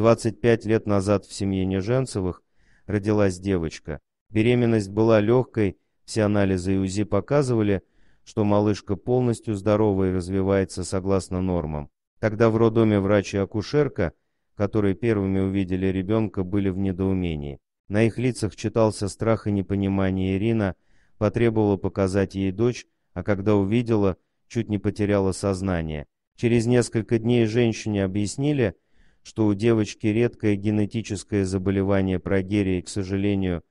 25 лет назад в семье Неженцевых родилась девочка. Беременность была легкой, все анализы и УЗИ показывали, что малышка полностью здорова и развивается согласно нормам. Тогда в роддоме врач и акушерка, которые первыми увидели ребенка, были в недоумении. На их лицах читался страх и непонимание Ирина, потребовала показать ей дочь, а когда увидела, чуть не потеряла сознание. Через несколько дней женщине объяснили, что у девочки редкое генетическое заболевание прогерии, к сожалению,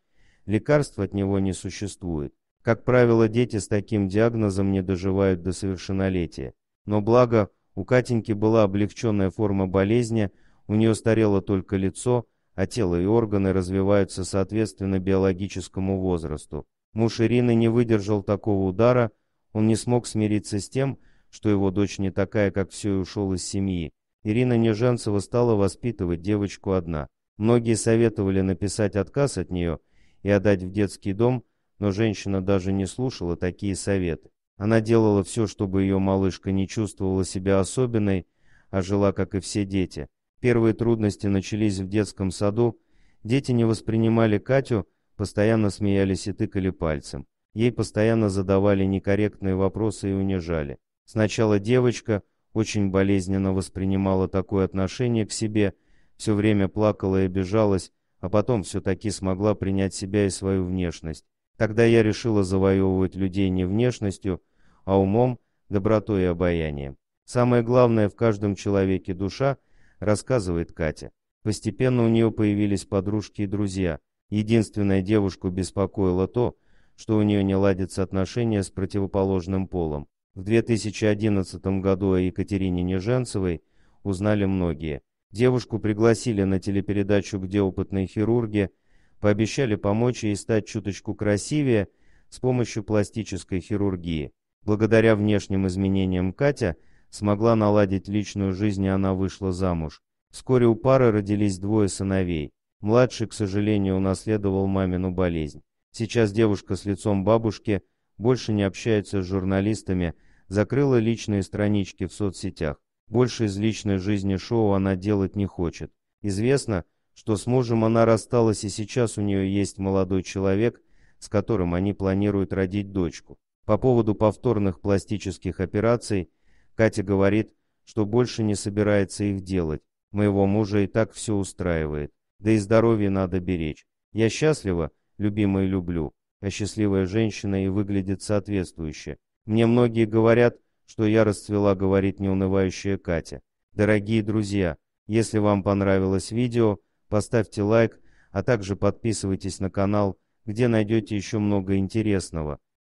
лекарств от него не существует. Как правило, дети с таким диагнозом не доживают до совершеннолетия. Но благо, у Катеньки была облегченная форма болезни, у нее старело только лицо, а тело и органы развиваются соответственно биологическому возрасту. Муж Ирины не выдержал такого удара, он не смог смириться с тем, что его дочь не такая, как все, и ушел из семьи. Ирина Неженцева стала воспитывать девочку одна. Многие советовали написать отказ от нее и отдать в детский дом, но женщина даже не слушала такие советы. Она делала все, чтобы ее малышка не чувствовала себя особенной, а жила, как и все дети. Первые трудности начались в детском саду. Дети не воспринимали Катю, постоянно смеялись и тыкали пальцем. Ей постоянно задавали некорректные вопросы и унижали. Сначала девочка, очень болезненно воспринимала такое отношение к себе, все время плакала и обижалась, а потом все-таки смогла принять себя и свою внешность. Тогда я решила завоевывать людей не внешностью, а умом, добротой и обаянием. Самое главное в каждом человеке душа, рассказывает Катя. Постепенно у нее появились подружки и друзья. Единственная девушку беспокоило то, что у нее не ладятся отношения с противоположным полом. В 2011 году о Екатерине Неженцевой узнали многие. Девушку пригласили на телепередачу «Где опытные хирурги», пообещали помочь ей стать чуточку красивее с помощью пластической хирургии. Благодаря внешним изменениям Катя смогла наладить личную жизнь, и она вышла замуж. Вскоре у пары родились двое сыновей. Младший, к сожалению, унаследовал мамину болезнь. Сейчас девушка с лицом бабушки больше не общается с журналистами, закрыла личные странички в соцсетях. Больше из личной жизни шоу она делать не хочет. Известно, что с мужем она рассталась, и сейчас у нее есть молодой человек, с которым они планируют родить дочку. По поводу повторных пластических операций Катя говорит, что больше не собирается их делать. Моего мужа и так все устраивает. Да и здоровье надо беречь. Я счастлива, любимый люблю, а счастливая женщина и выглядит соответствующе. Мне многие говорят, что я расцвела, говорит неунывающая Катя. Дорогие друзья, если вам понравилось видео, поставьте лайк, а также подписывайтесь на канал, где найдете еще много интересного.